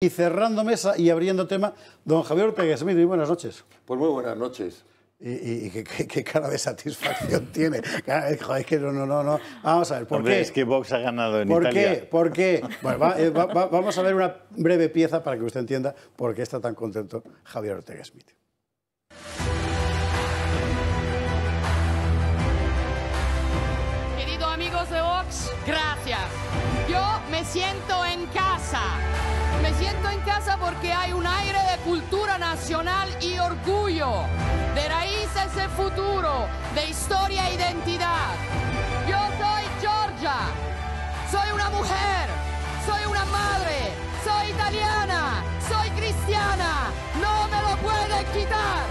y cerrando mesa y abriendo tema, don Javier Ortega Smith, buenas noches. Pues muy buenas noches. Y, qué, cara de satisfacción tiene. es que no, no, no, Vamos a ver, ¿por qué? es que Vox ha ganado en ¿Por Qué? ¿Por qué? Bueno, eh, vamos a ver una breve pieza para que usted entienda por qué está tan contento Javier Ortega Smith. Queridos amigos de Vox, gracias. Yo me siento en casa. Me siento en casa porque hay un aire de cultura nacional y orgullo, de raíces de futuro, de historia e identidad. Yo soy Georgia, soy una mujer, soy una madre, soy italiana, soy cristiana, no me lo pueden quitar.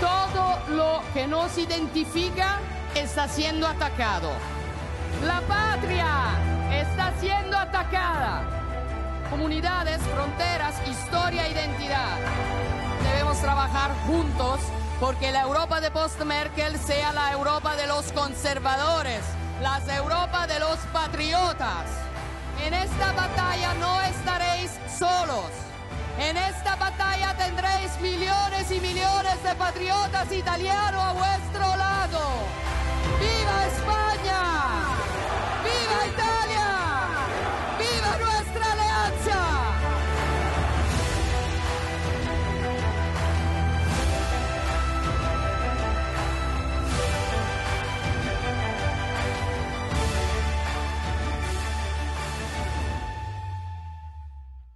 Todo lo que nos identifica está siendo atacado. La patria está siendo atacada comunidades, fronteras, historia, identidad. Debemos trabajar juntos porque la Europa de post-Merkel sea la Europa de los conservadores, la Europa de los patriotas. En esta batalla no estaréis solos. En esta batalla tendréis millones y millones de patriotas italianos a vuestro lado. ¡Viva España!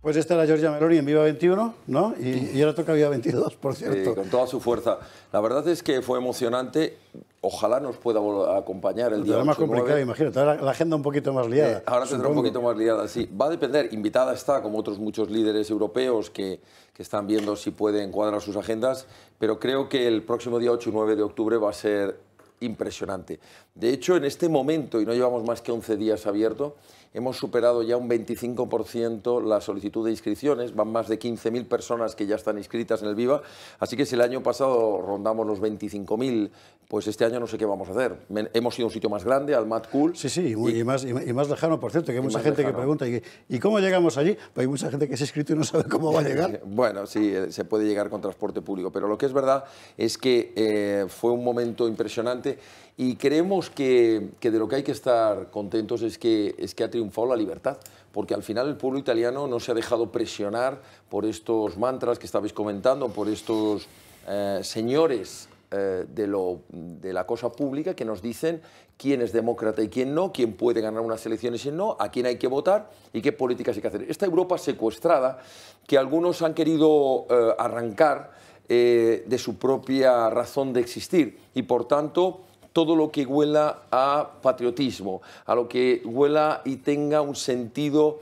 Pues esta era Giorgia Meloni en Viva 21, ¿no? Y, ahora toca Viva 22, por cierto. con toda su fuerza. La verdad es que fue emocionante. Ojalá nos pueda acompañar el día Era más complicado, imagínate. la agenda un poquito más liada. Eh, ahora tendrá un poquito más liada, sí. Va a depender. Invitada está, como otros muchos líderes europeos que, que están viendo si pueden cuadrar sus agendas. Pero creo que el próximo día 8 y 9 de octubre va a ser impresionante. De hecho, en este momento, y no llevamos más que 11 días abierto, hemos superado ya un 25% la solicitud de inscripciones, van más de 15.000 personas que ya están inscritas en el Viva, así que si el año pasado rondamos los 25.000, pues este año no sé qué vamos a hacer. Hemos sido un sitio más grande, al Mad Cool. Sí, sí, y, más, lejano, por cierto, que hay mucha gente que pregunta, ¿y, cómo llegamos allí? Pues hay mucha gente que se ha inscrito y no sabe cómo va a llegar. bueno, sí, eh, se puede llegar con transporte público, pero lo que es verdad es que eh, fue un momento impresionante y creemos que, de lo que hay que estar contentos es que, es que ha triunfado la libertad, porque al final el pueblo italiano no se ha dejado presionar por estos mantras que estabais comentando, por estos eh, señores eh, de, lo, de la cosa pública que nos dicen quién es demócrata y quién no, quién puede ganar unas elecciones y no, a quién hay que votar y qué políticas hay que hacer. Esta Europa secuestrada que algunos han querido eh, arrancar eh, de su propia razón de existir y por tanto todo lo que huela a patriotismo, a lo que huela y tenga un sentido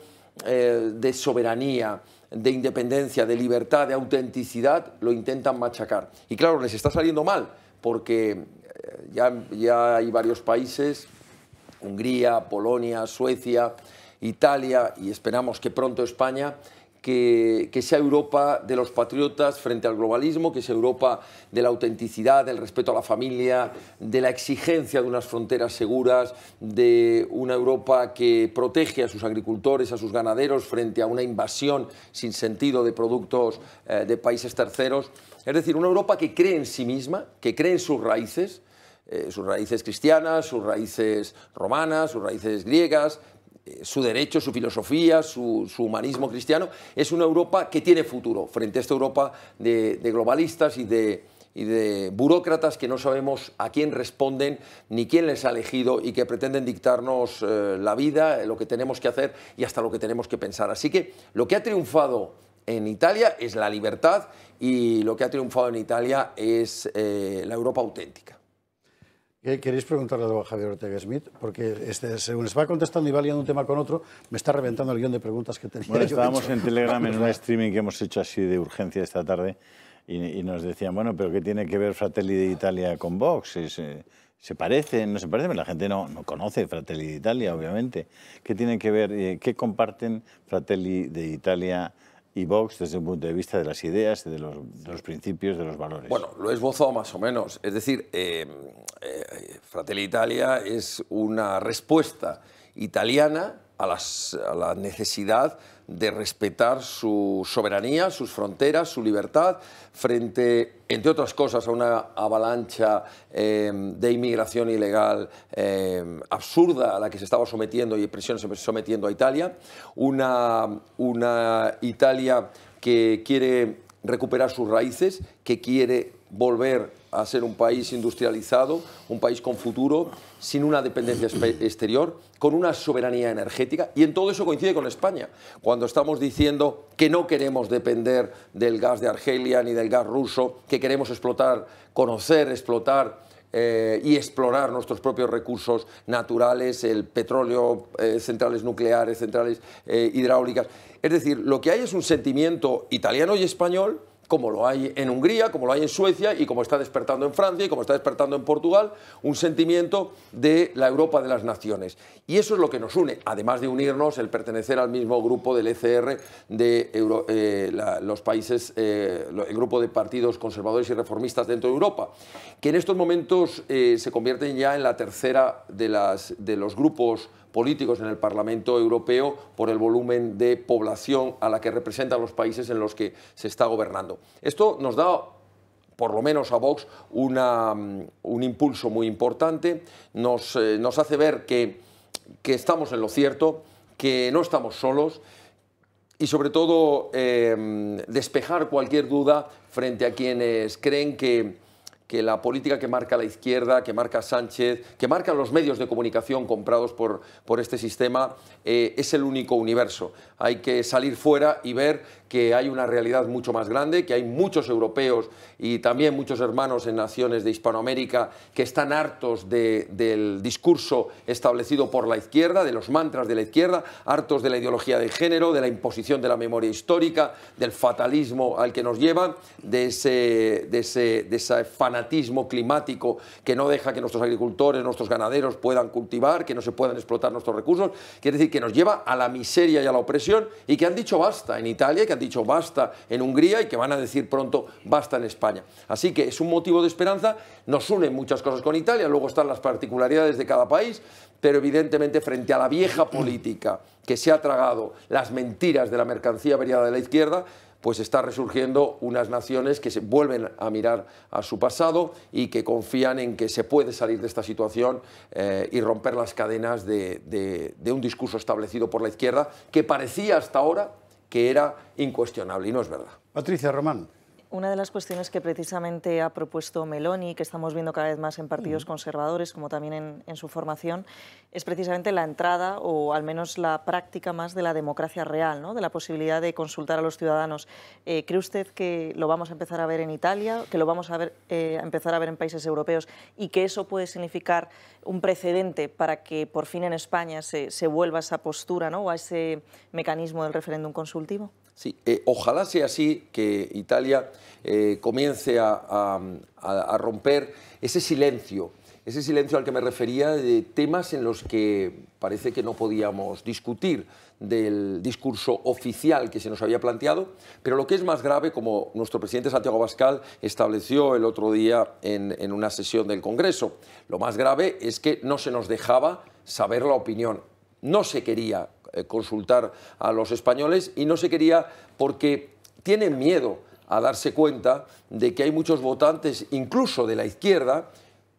eh, de soberanía, de independencia, de libertad, de autenticidad, lo intentan machacar. Y claro, les está saliendo mal, porque eh, ya hay varios países, Hungría, Polonia, Suecia, Italia y esperamos que pronto España, que, sea Europa de los patriotas frente al globalismo, que sea Europa de la autenticidad, del respeto a la familia, de la exigencia de unas fronteras seguras, de una Europa que protege a sus agricultores, a sus ganaderos frente a una invasión sin sentido de productos eh, de países terceros. Es decir, una Europa que cree en sí misma, que cree en sus raíces, eh, sus raíces cristianas, sus raíces romanas, sus raíces griegas, su derecho, su filosofía, su, humanismo cristiano, es una Europa que tiene futuro frente a esta Europa de, globalistas y de, de burócratas que no sabemos a quién responden ni quién les ha elegido y que pretenden dictarnos eh, la vida, lo que tenemos que hacer y hasta lo que tenemos que pensar. Así que lo que ha triunfado en Italia es la libertad y lo que ha triunfado en Italia es eh, la Europa auténtica. Queréis preguntarle a Javier Ortega Smith, porque este, según se va contestando y va liando un tema con otro, me está reventando el guión de preguntas que tenía. Bueno, estábamos en Telegram en un streaming que hemos hecho así de urgencia esta tarde y, nos decían, bueno, pero ¿qué tiene que ver Fratelli de Italia con Vox? ¿Se parece, ¿No se parece. la gente no, no conoce Fratelli de Italia, obviamente. ¿Qué tienen que ver? Eh, ¿Qué comparten Fratelli de d'Italia y Vox desde el punto de vista de las ideas, de los, principios, de los valores. Bueno, lo esbozó más o menos. Es decir, eh, eh, Fratelli Italia es una respuesta italiana a, a la necesidad de respetar su soberanía, sus fronteras, su libertad, frente, entre otras cosas, a una avalancha em, de inmigración ilegal em, absurda a la que se estaba sometiendo y presión se sometiendo a Italia, una, una Italia que quiere recuperar sus raíces, que quiere volver a ser un país industrializado, un país con futuro, sin una dependencia exterior, con una soberanía energética. Y en todo eso coincide con España. Cuando estamos diciendo que no queremos depender del gas de Argelia ni del gas ruso, que queremos explotar, conocer, explotar eh, y explorar nuestros propios recursos naturales, el petróleo, eh, centrales nucleares, centrales eh, hidráulicas. Es decir, lo que hay es un sentimiento italiano y español como lo hay en Hungría, como lo hay en Suecia y como está despertando en Francia y como está despertando en Portugal, un sentimiento de la Europa de las naciones. Y eso es lo que nos une, además de unirnos el pertenecer al mismo grupo del ECR de eh, los países, eh, el grupo de partidos conservadores y reformistas dentro de Europa, que en estos momentos eh, se convierten ya en la tercera de, de los grupos políticos en el Parlamento Europeo por el volumen de población a la que representan los países en los que se está gobernando. Esto nos da por lo menos a Vox, mm, un impulso muy importante, nos, eh, hace ver que, estamos en lo cierto, que no estamos solos y sobre todo eh, despejar cualquier duda frente a quienes creen que que la política que marca la izquierda, que marca Sánchez, que marca los medios de comunicación comprados por, por este sistema, eh, es el único universo. Hay que salir fuera y ver que hay una realidad mucho más grande, que hay muchos europeos y también muchos hermanos en naciones de Hispanoamérica que están hartos de, del discurso establecido por la izquierda, de los mantras de la izquierda, hartos de la ideología de género, de la imposición de la memoria histórica, del fatalismo al que nos llevan, de ese, de ese, de ese fanatismo climático que no deja que nuestros agricultores, nuestros ganaderos puedan cultivar, que no se puedan explotar nuestros recursos. Quiere decir que nos lleva a la miseria y a la opresión y que han dicho basta en Italia que dicho basta en Hungría y que van a decir pronto basta en España. Así que es un motivo de esperanza, nos unen muchas cosas con Italia, luego están las particularidades de cada país, pero evidentemente frente a la vieja política que se ha tragado las mentiras de la mercancía variada de la izquierda, pues está resurgiendo unas naciones que se vuelven a mirar a su pasado y que confían en que se puede salir de esta situación eh, y romper las cadenas de un discurso establecido por la izquierda que parecía hasta ahora que era incuestionable y no es verdad. Patricia Román una de las cuestiones que precisamente ha propuesto Meloni, que estamos viendo cada vez más en partidos conservadores, como también en, su formación, es precisamente la entrada o al menos la práctica más de la democracia real, ¿no? de la posibilidad de consultar a los ciudadanos. Eh, ¿Cree usted que lo vamos a empezar a ver en Italia, que lo vamos eh, a, empezar a ver en países europeos y que eso puede significar un precedente para que por fin en España se, vuelva a esa postura ¿no? o a ese mecanismo del referéndum consultivo? Sí, eh, ojalá sea así que Italia eh, comience a, romper ese silencio, ese silencio al que me refería de temas en los que parece que no podíamos discutir del discurso oficial que se nos había planteado, pero lo que es más grave, como nuestro presidente Santiago Pascal estableció el otro día en una sesión del Congreso, lo más grave es que no se nos dejaba saber la opinión no se quería eh, consultar a los españoles y no se quería porque tienen miedo a darse cuenta de que hay muchos votantes, incluso de la izquierda,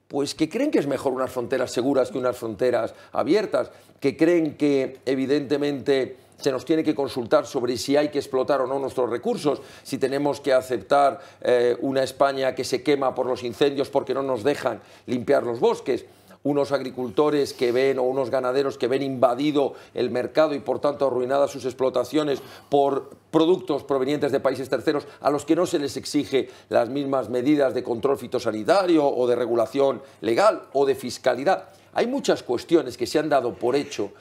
pues que creen que es mejor unas fronteras seguras que unas fronteras abiertas, que creen que evidentemente se nos tiene que consultar sobre si hay que explotar o no nuestros recursos, si tenemos que aceptar eh, una España que se quema por los incendios porque no nos dejan limpiar los bosques unos agricultores que ven o unos ganaderos que ven invadido el mercado y por tanto arruinadas sus explotaciones por productos provenientes de países terceros a los que no se les exige las mismas medidas de control fitosanitario o de regulación legal o de fiscalidad. Hay muchas cuestiones que se han dado por hecho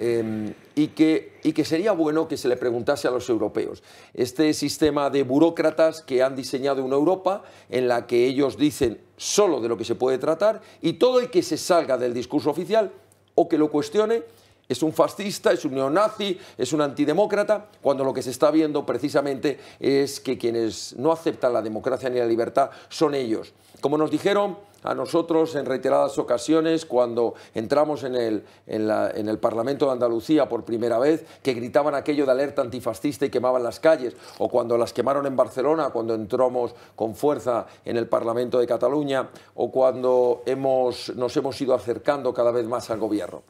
Em, y, que, y que sería bueno que se le preguntase a los europeos. Este sistema de burócratas que han diseñado una Europa en la que ellos dicen solo de lo que se puede tratar y todo el que se salga del discurso oficial o que lo cuestione es un fascista, es un neonazi, es un antidemócrata, cuando lo que se está viendo precisamente es que quienes no aceptan la democracia ni la libertad son ellos. Como nos dijeron a nosotros en reiteradas ocasiones cuando entramos en el, Parlamento de Andalucía por primera vez, que gritaban aquello de alerta antifascista y quemaban las calles, o cuando las quemaron en Barcelona, cuando entramos con fuerza en el Parlamento de Cataluña, o cuando nos hemos ido acercando cada vez más al gobierno.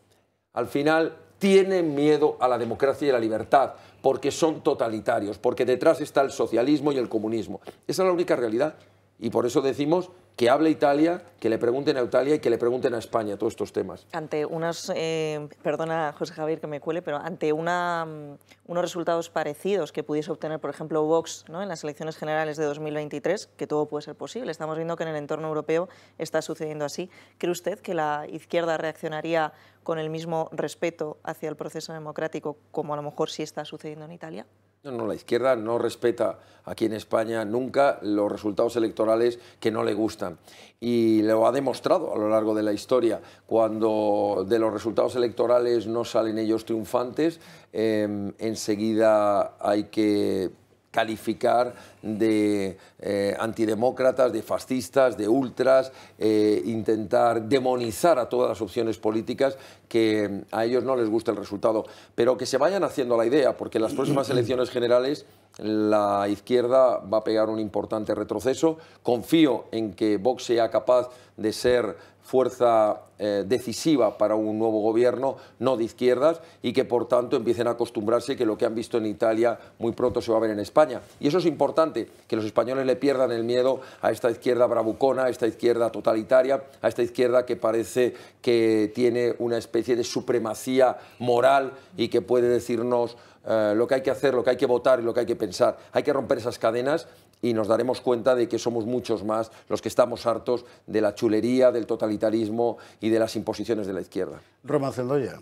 Al final, tienen miedo a la democracia y a la libertad, porque son totalitarios, porque detrás está el socialismo y el comunismo. Esa es la única realidad. Y por eso decimos que hable Italia, que le pregunten a Italia y que le pregunten a España todos estos temas. Ante unas, eh, perdona José Javier que me cuele, pero ante una, mm, unos resultados parecidos que pudiese obtener, por ejemplo, Vox ¿no? en las elecciones generales de 2023, que todo puede ser posible, estamos viendo que en el entorno europeo está sucediendo así, ¿cree usted que la izquierda reaccionaría con el mismo respeto hacia el proceso democrático como a lo mejor sí está sucediendo en Italia? No, la izquierda no respeta aquí en España nunca los resultados electorales que no le gustan. Y lo ha demostrado a lo largo de la historia. Cuando de los resultados electorales no salen ellos triunfantes, em, enseguida hay que calificar de eh, antidemócratas, de fascistas, de ultras, eh, intentar demonizar a todas las opciones políticas que a ellos no les gusta el resultado, pero que se vayan haciendo la idea, porque en las próximas elecciones generales la izquierda va a pegar un importante retroceso. Confío en que Vox sea capaz de ser fuerza eh, decisiva para un nuevo gobierno, no de izquierdas, y que por tanto empiecen a acostumbrarse que lo que han visto en Italia muy pronto se va a ver en España. Y eso es importante, que los españoles le pierdan el miedo a esta izquierda bravucona, a esta izquierda totalitaria, a esta izquierda que parece que tiene una especie de supremacía moral y que puede decirnos eh, lo que hay que hacer, lo que hay que votar y lo que hay que pensar. Hay que romper esas cadenas y nos daremos cuenta de que somos muchos más los que estamos hartos de la chulería, del totalitarismo y de las imposiciones de la izquierda. Román Zendoya.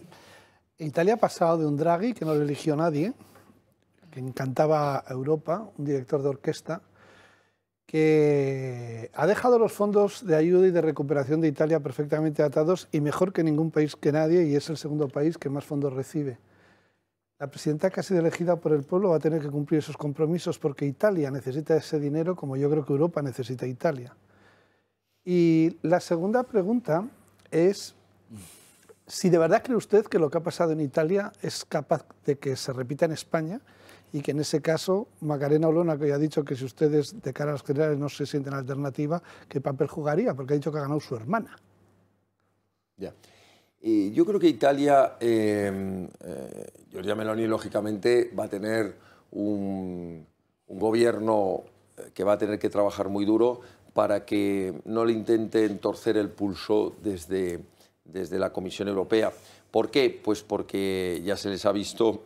Italia ha pasado de un Draghi que no lo eligió nadie, que encantaba a Europa, un director de orquesta, que ha dejado los fondos de ayuda y de recuperación de Italia perfectamente atados y mejor que ningún país que nadie, y es el segundo país que más fondos recibe. La presidenta que ha sido elegida por el pueblo va a tener que cumplir esos compromisos porque Italia necesita ese dinero como yo creo que Europa necesita Italia. Y la segunda pregunta es si de verdad cree usted que lo que ha pasado en Italia es capaz de que se repita en España y que en ese caso Macarena Olona, que ya ha dicho que si ustedes de cara a las generales no se sienten alternativa, ¿qué papel jugaría? Porque ha dicho que ha ganado su hermana. Ya yo creo que Italia, em, eh, Giorgia Meloni, lógicamente, va a tener un, gobierno eh, que va a tener que trabajar muy duro para que no le intenten torcer el pulso desde, desde la Comisión Europea. ¿Por qué? Pues porque ya se les ha visto,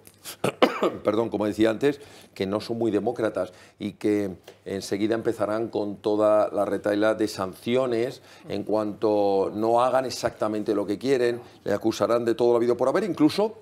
perdón, como decía antes, que no son muy demócratas y que enseguida empezarán con toda la retaila de sanciones en cuanto no hagan exactamente lo que quieren, le acusarán de todo lo habido por haber, incluso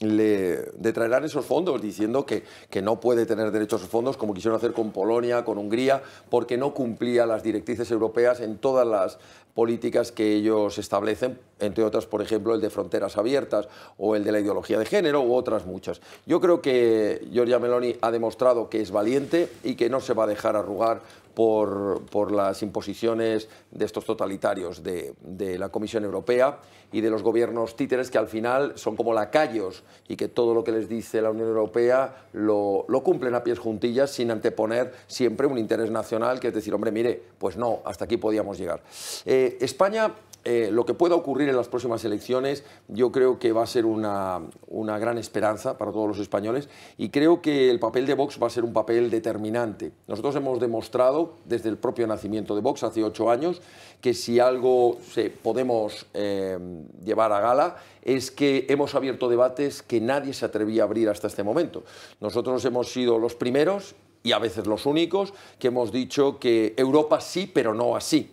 le detraerán esos fondos diciendo que, que, no puede tener derecho a esos fondos como quisieron hacer con Polonia, con Hungría, porque no cumplía las directrices europeas en todas las políticas que ellos establecen, entre otras, por ejemplo, el de fronteras abiertas o el de la ideología de género u otras muchas. Yo creo que Giorgia Meloni ha demostrado que es valiente y que no se va a dejar arrugar por, por las imposiciones de estos totalitarios de, de, la Comisión Europea y de los gobiernos títeres que al final son como lacayos y que todo lo que les dice la Unión Europea lo, lo cumplen a pies juntillas sin anteponer siempre un interés nacional, que es decir, hombre, mire, pues no, hasta aquí podíamos llegar. Eh, eh, España, eh, lo que pueda ocurrir en las próximas elecciones, yo creo que va a ser una, gran esperanza para todos los españoles y creo que el papel de Vox va a ser un papel determinante. Nosotros hemos demostrado desde el propio nacimiento de Vox hace ocho años que si algo podemos eh, llevar a gala es que hemos abierto debates que nadie se atrevía a abrir hasta este momento. Nosotros hemos sido los primeros y a veces los únicos que hemos dicho que Europa sí, pero no así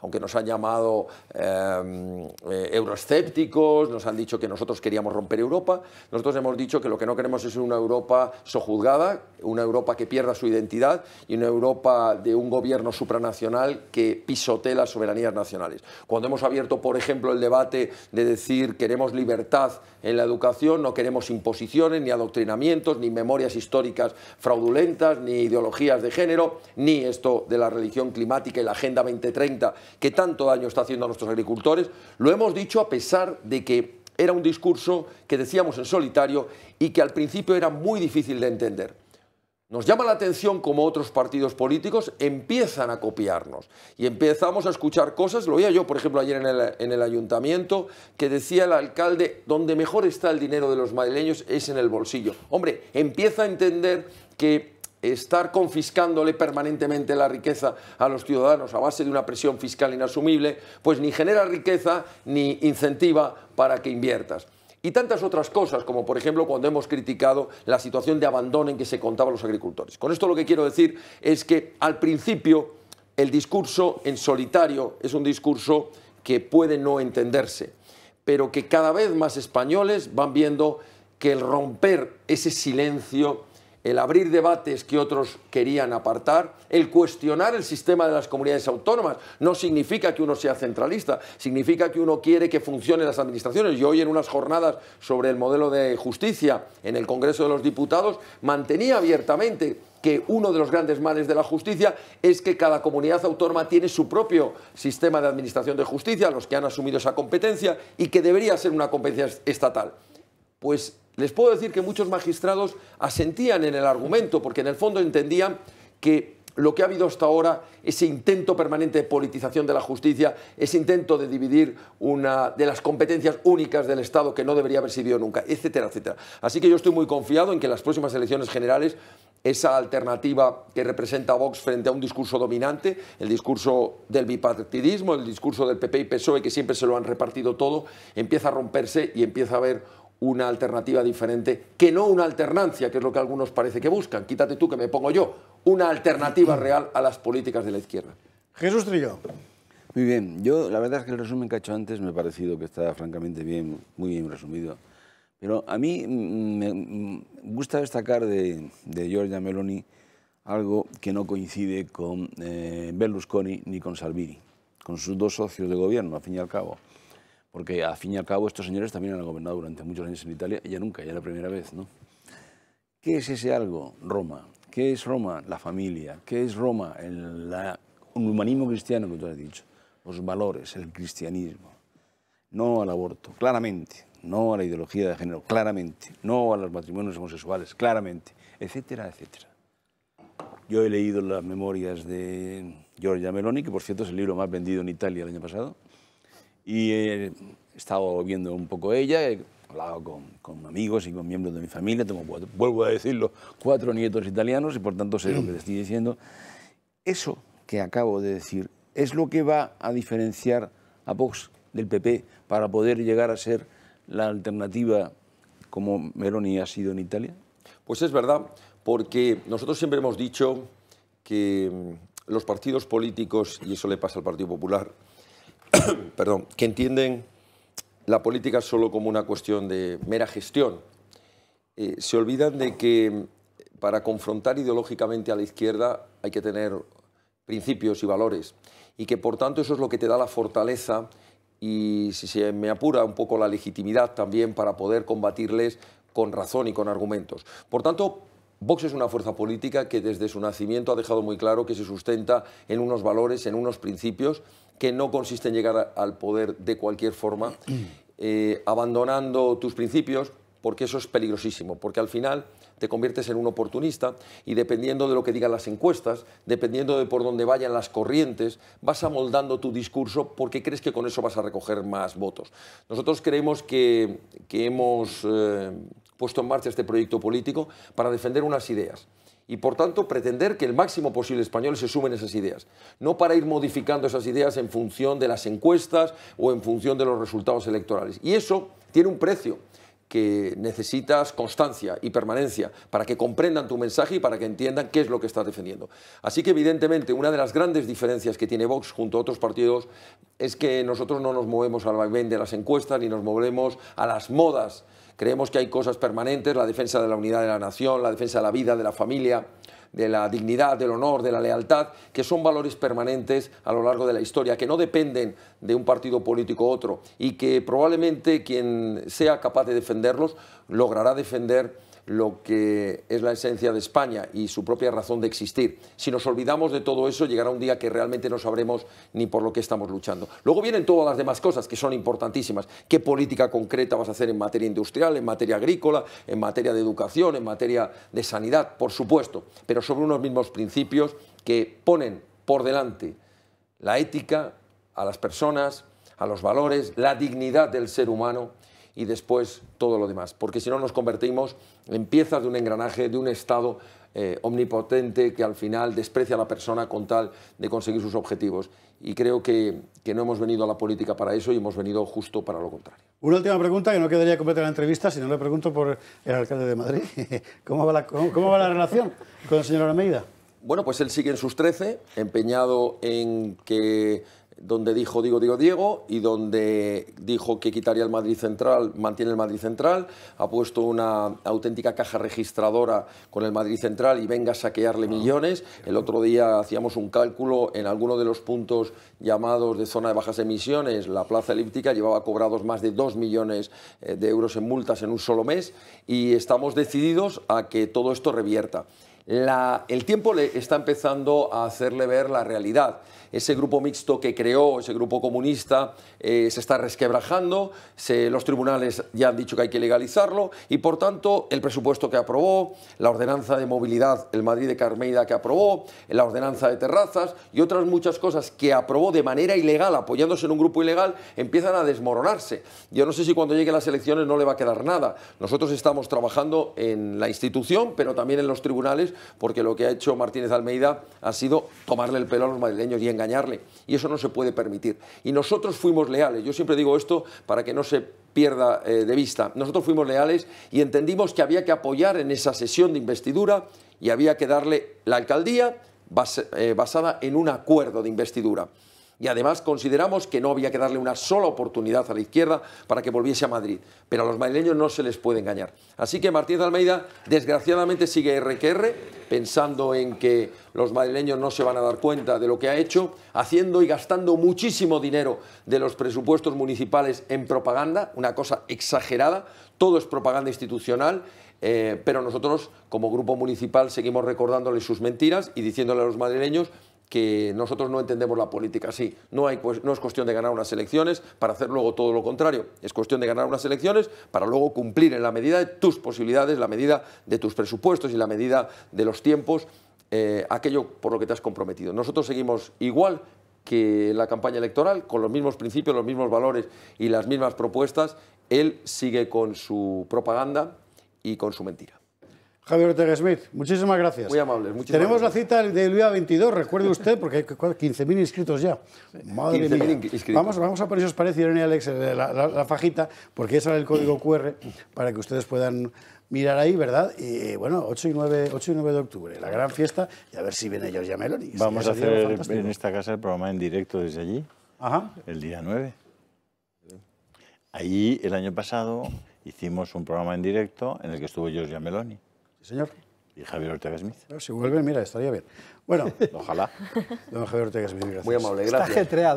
aunque nos han llamado em, eh, euroescépticos, nos han dicho que nosotros queríamos romper Europa, nosotros hemos dicho que lo que no queremos es una Europa sojuzgada, una Europa que pierda su identidad y una Europa de un gobierno supranacional que pisotee las soberanías nacionales. Cuando hemos abierto, por ejemplo, el debate de decir queremos libertad en la educación, no queremos imposiciones, ni adoctrinamientos, ni memorias históricas fraudulentas, ni ideologías de género, ni esto de la religión climática y la Agenda 2030 que tanto daño está haciendo a nuestros agricultores. Lo hemos dicho a pesar de que era un discurso que decíamos en solitario y que al principio era muy difícil de entender. Nos llama la atención como otros partidos políticos empiezan a copiarnos y empezamos a escuchar cosas. Lo oía yo, por ejemplo, ayer en el, en el, ayuntamiento, que decía el alcalde, donde mejor está el dinero de los madrileños es en el bolsillo. Hombre, empieza a entender que estar confiscándole permanentemente la riqueza a los ciudadanos a base de una presión fiscal inasumible, pues ni genera riqueza ni incentiva para que inviertas. Y tantas otras cosas, como por ejemplo cuando hemos criticado la situación de abandono en que se contaban los agricultores. Con esto lo que quiero decir es que al principio el discurso en solitario es un discurso que puede no entenderse, pero que cada vez más españoles van viendo que el romper ese silencio el abrir debates que otros querían apartar, el cuestionar el sistema de las comunidades autónomas. No significa que uno sea centralista, significa que uno quiere que funcionen las administraciones. Yo hoy en unas jornadas sobre el modelo de justicia en el Congreso de los Diputados mantenía abiertamente que uno de los grandes males de la justicia es que cada comunidad autónoma tiene su propio sistema de administración de justicia, los que han asumido esa competencia, y que debería ser una competencia estatal pues les puedo decir que muchos magistrados asentían en el argumento, porque en el fondo entendían que lo que ha habido hasta ahora, ese intento permanente de politización de la justicia, ese intento de dividir una de las competencias únicas del Estado que no debería haber sido nunca, etcétera, etcétera. Así que yo estoy muy confiado en que en las próximas elecciones generales esa alternativa que representa Vox frente a un discurso dominante, el discurso del bipartidismo, el discurso del PP y PSOE que siempre se lo han repartido todo, empieza a romperse y empieza a haber una alternativa diferente, que no una alternancia, que es lo que algunos parece que buscan. Quítate tú que me pongo yo. Una alternativa real a las políticas de la izquierda. Jesús Trillo. Muy bien. Yo, la verdad es que el resumen que ha hecho antes me ha parecido que está francamente bien, muy bien resumido. Pero a mí mm, me mm, gusta destacar de, Giorgia Meloni algo que no coincide con eh, Berlusconi ni con Salvini, con sus dos socios de gobierno, al fin y al cabo porque a fin y al cabo estos señores también han gobernado durante muchos años en Italia, ya nunca, ya la primera vez, ¿no? ¿Qué es ese algo? Roma. ¿Qué es Roma? La familia. ¿Qué es Roma? El, un humanismo cristiano que tú has dicho. Los valores, el cristianismo. No al aborto, claramente. No a la ideología de género, claramente. No a los matrimonios homosexuales, claramente. Etcétera, etcétera. Yo he leído las memorias de Giorgia Meloni, que por cierto es el libro más vendido en Italia el año pasado y he estado viendo un poco ella, he hablado con, amigos y con miembros de mi familia, tengo, vuelvo a decirlo, cuatro nietos italianos y por tanto sé lo que te estoy diciendo. Eso que acabo de decir es lo que va a diferenciar a Vox del PP para poder llegar a ser la alternativa como Meloni ha sido en Italia? Pues es verdad, porque nosotros siempre hemos dicho que mm, los partidos políticos, y eso le pasa al Partido Popular, perdón, que entienden la política solo como una cuestión de mera gestión. Eh, se olvidan de que mm, para confrontar ideológicamente a la izquierda hay que tener principios y valores y que por tanto eso es lo que te da la fortaleza y si se me apura un poco la legitimidad también para poder combatirles con razón y con argumentos. Por tanto, Vox es una fuerza política que desde su nacimiento ha dejado muy claro que se sustenta en unos valores, en unos principios que no consiste en llegar al poder de cualquier forma, eh, abandonando tus principios, porque eso es peligrosísimo, porque al final te conviertes en un oportunista y dependiendo de lo que digan las encuestas, dependiendo de por dónde vayan las corrientes, vas amoldando tu discurso porque crees que con eso vas a recoger más votos. Nosotros creemos que, hemos... Eh, puesto en marcha este proyecto político para defender unas ideas y por tanto pretender que el máximo posible español se sumen esas ideas, no para ir modificando esas ideas en función de las encuestas o en función de los resultados electorales. Y eso tiene un precio que necesitas constancia y permanencia para que comprendan tu mensaje y para que entiendan qué es lo que estás defendiendo. Así que evidentemente una de las grandes diferencias que tiene Vox junto a otros partidos es que nosotros no nos movemos al vaivén de las encuestas ni nos movemos a las modas Creemos que hay cosas permanentes, la defensa de la unidad de la nación, la defensa de la vida, de la familia, de la dignidad, del honor, de la lealtad, que son valores permanentes a lo largo de la historia, que no dependen de un partido político u otro y que probablemente quien sea capaz de defenderlos logrará defender lo que es la esencia de España y su propia razón de existir. Si nos olvidamos de todo eso, llegará un día que realmente no sabremos ni por lo que estamos luchando. Luego vienen todas las demás cosas que son importantísimas. ¿Qué política concreta vas a hacer en materia industrial, en materia agrícola, en materia de educación, en materia de sanidad? Por supuesto, pero sobre unos mismos principios que ponen por delante la ética a las personas, a los valores, la dignidad del ser humano y después todo lo demás, porque si no nos convertimos en piezas de un engranaje, de un Estado eh, omnipotente que al final desprecia a la persona con tal de conseguir sus objetivos. Y creo que, que, no hemos venido a la política para eso y hemos venido justo para lo contrario. Una última pregunta que no quedaría completa la entrevista si no le pregunto por el alcalde de Madrid. ¿Cómo va la, cómo, cómo va la relación con el señor Almeida? Bueno, pues él sigue en sus 13, empeñado en que donde dijo Diego, digo Diego y donde dijo que quitaría el Madrid Central, mantiene el Madrid Central, ha puesto una auténtica caja registradora con el Madrid Central y venga a saquearle ah. millones. El otro día hacíamos un cálculo en alguno de los puntos llamados de zona de bajas emisiones, la plaza elíptica llevaba cobrados más de 2 millones eh, de euros en multas en un solo mes y estamos decididos a que todo esto revierta el tiempo le está empezando a hacerle ver la realidad. Ese grupo mixto que creó, ese grupo comunista, eh, se está resquebrajando, los tribunales ya han dicho que hay que legalizarlo y, por tanto, el presupuesto que aprobó, la ordenanza de movilidad, el Madrid de Carmeida que aprobó, la ordenanza de terrazas y otras muchas cosas que aprobó de manera ilegal, apoyándose en un grupo ilegal, empiezan a desmoronarse. Yo no sé si cuando lleguen las elecciones no le va a quedar nada. Nosotros estamos trabajando en la institución, pero también en los tribunales porque lo que ha hecho Martínez Almeida ha sido tomarle el pelo a los madrileños y engañarle. Y eso no se puede permitir. Y nosotros fuimos leales. Yo siempre digo esto para que no se pierda eh, de vista. Nosotros fuimos leales y entendimos que había que apoyar en esa sesión de investidura y había que darle la alcaldía eh, basada en un acuerdo de investidura y además consideramos que no había que darle una sola oportunidad a la izquierda para que volviese a Madrid. Pero a los madrileños no se les puede engañar. Así que Martínez Almeida, desgraciadamente, sigue RQR, pensando en que los madrileños no se van a dar cuenta de lo que ha hecho, haciendo y gastando muchísimo dinero de los presupuestos municipales en propaganda, una cosa exagerada, todo es propaganda institucional. Eh, pero nosotros, como grupo municipal, seguimos recordándoles sus mentiras y diciéndole a los madrileños que nosotros no entendemos la política así. No, es cuestión de ganar unas elecciones para hacer luego todo lo contrario. Es cuestión de ganar unas elecciones para luego cumplir en la medida de tus posibilidades, la medida de tus presupuestos y la medida de los tiempos, eh, aquello por lo que te has comprometido. Nosotros seguimos igual que la campaña electoral, con los mismos principios, los mismos valores y las mismas propuestas. Él sigue con su propaganda y con su mentira. Javier Ortega Smith, muchísimas gracias. Muy amable. Tenemos la cita del día 22, recuerde usted, porque hay 15.000 inscritos ya. Madre mía. Vamos, vamos a poner, si os parece, Irene Alex, eh, la, fajita, porque es sale el código QR para que ustedes puedan mirar ahí, ¿verdad? Y eh, bueno, 8 y 9, y 9 de octubre, la gran fiesta, y a ver si viene Giorgia Meloni. Vamos a hacer en esta casa el programa en directo desde allí, el día 9. Allí, el año pasado, hicimos un programa en directo en el que estuvo George Meloni señor. Y Javier Ortega Smith. si vuelve, mira, estaría bien. Bueno, ojalá. Don Javier Ortega Smith, gracias. Muy amable, gracias. Está